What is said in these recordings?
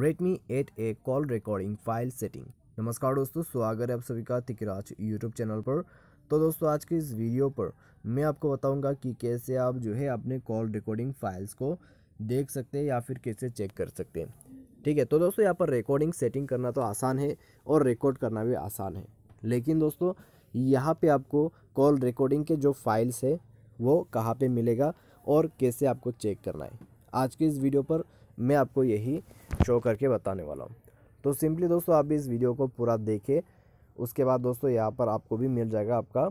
Redmi eight A call recording file setting नमस्कार दोस्तों स्वागत है आप सभी का तिकराज यूट्यूब चैनल पर तो दोस्तों आज के इस वीडियो पर मैं आपको बताऊंगा कि कैसे आप जो है अपने कॉल रिकॉर्डिंग फाइल्स को देख सकते हैं या फिर कैसे चेक कर सकते हैं ठीक है तो दोस्तों यहाँ पर रिकॉर्डिंग सेटिंग करना तो आसान है और रिकॉर्ड करना भी आसान है लेकिन दोस्तों यहाँ पर आपको कॉल रिकॉर्डिंग के जो फाइल्स है वो कहाँ पर मिलेगा और कैसे आपको चेक करना है आज के इस वीडियो पर मैं आपको यही शो करके बताने वाला हूँ तो सिंपली दोस्तों आप इस वीडियो को पूरा देखें उसके बाद दोस्तों यहाँ पर आपको भी मिल जाएगा आपका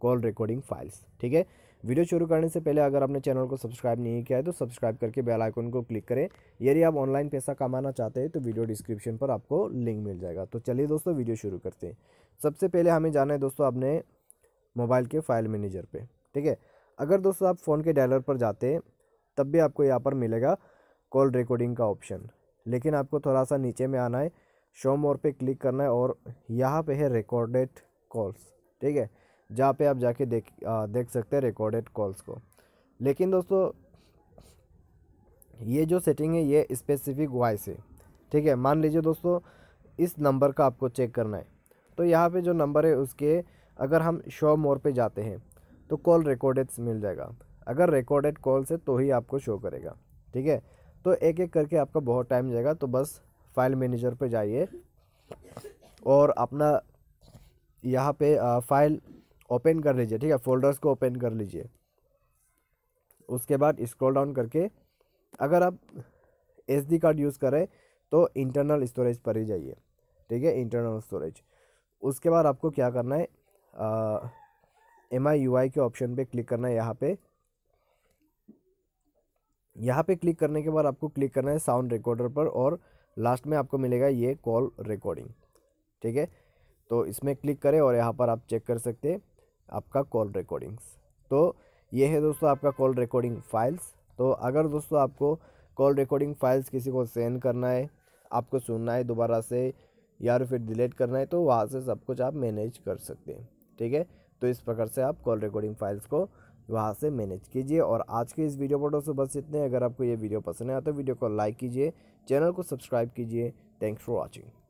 कॉल रिकॉर्डिंग फाइल्स ठीक है वीडियो शुरू करने से पहले अगर आपने चैनल को सब्सक्राइब नहीं किया है तो सब्सक्राइब करके बेल आइकन को क्लिक करें यदि आप ऑनलाइन पैसा कमाना चाहते हैं तो वीडियो डिस्क्रिप्शन पर आपको लिंक मिल जाएगा तो चलिए दोस्तों वीडियो शुरू करते हैं सबसे पहले हमें जाना है दोस्तों अपने मोबाइल के फाइल मैनेजर पर ठीक है अगर दोस्तों आप फ़ोन के डायलर पर जाते हैं तब भी आपको यहाँ पर मिलेगा कॉल रिकॉर्डिंग का ऑप्शन लेकिन आपको थोड़ा सा नीचे में आना है शो मोर पे क्लिक करना है और यहाँ पे है रिकॉर्डेड कॉल्स ठीक है जहाँ पे आप जाके देख आ, देख सकते हैं रिकॉर्डेड कॉल्स को लेकिन दोस्तों ये जो सेटिंग है ये स्पेसिफिक वॉइस है ठीक है मान लीजिए दोस्तों इस नंबर का आपको चेक करना है तो यहाँ पे जो नंबर है उसके अगर हम शो मोर पे जाते हैं तो कॉल रिकॉर्डेड मिल जाएगा अगर रिकॉर्डेड कॉल्स है तो ही आपको शो करेगा ठीक है तो एक एक करके आपका बहुत टाइम जाएगा तो बस फाइल मैनेजर पर जाइए और अपना यहाँ पे फाइल ओपन कर लीजिए ठीक है फोल्डर्स को ओपन कर लीजिए उसके बाद स्क्रॉल डाउन करके अगर आप एस डी कार्ड यूज़ करें तो इंटरनल स्टोरेज पर ही जाइए ठीक है इंटरनल स्टोरेज उसके बाद आपको क्या करना है एम आई यू आई के ऑप्शन पे क्लिक करना है यहाँ पे यहाँ पे क्लिक करने के बाद आपको क्लिक करना है साउंड रिकॉर्डर पर और लास्ट में आपको मिलेगा ये कॉल रिकॉर्डिंग ठीक है तो इसमें क्लिक करें और यहाँ पर आप चेक कर सकते हैं आपका कॉल रिकॉर्डिंग्स तो ये है दोस्तों आपका कॉल रिकॉर्डिंग फ़ाइल्स तो अगर दोस्तों आपको कॉल रिकॉर्डिंग फ़ाइल्स किसी को सेंड करना है आपको सुनना है दोबारा से या फिर डिलीट करना है तो वहाँ से सब कुछ आप मैनेज कर सकते हैं ठीक है तो इस प्रकार से आप कॉल रिकॉर्डिंग फ़ाइल्स को वहाँ से मैनेज कीजिए और आज के इस वीडियो पर दोस्तों बस इतने अगर आपको ये वीडियो पसंद आया तो वीडियो को लाइक कीजिए चैनल को सब्सक्राइब कीजिए थैंक्स फॉर वॉचिंग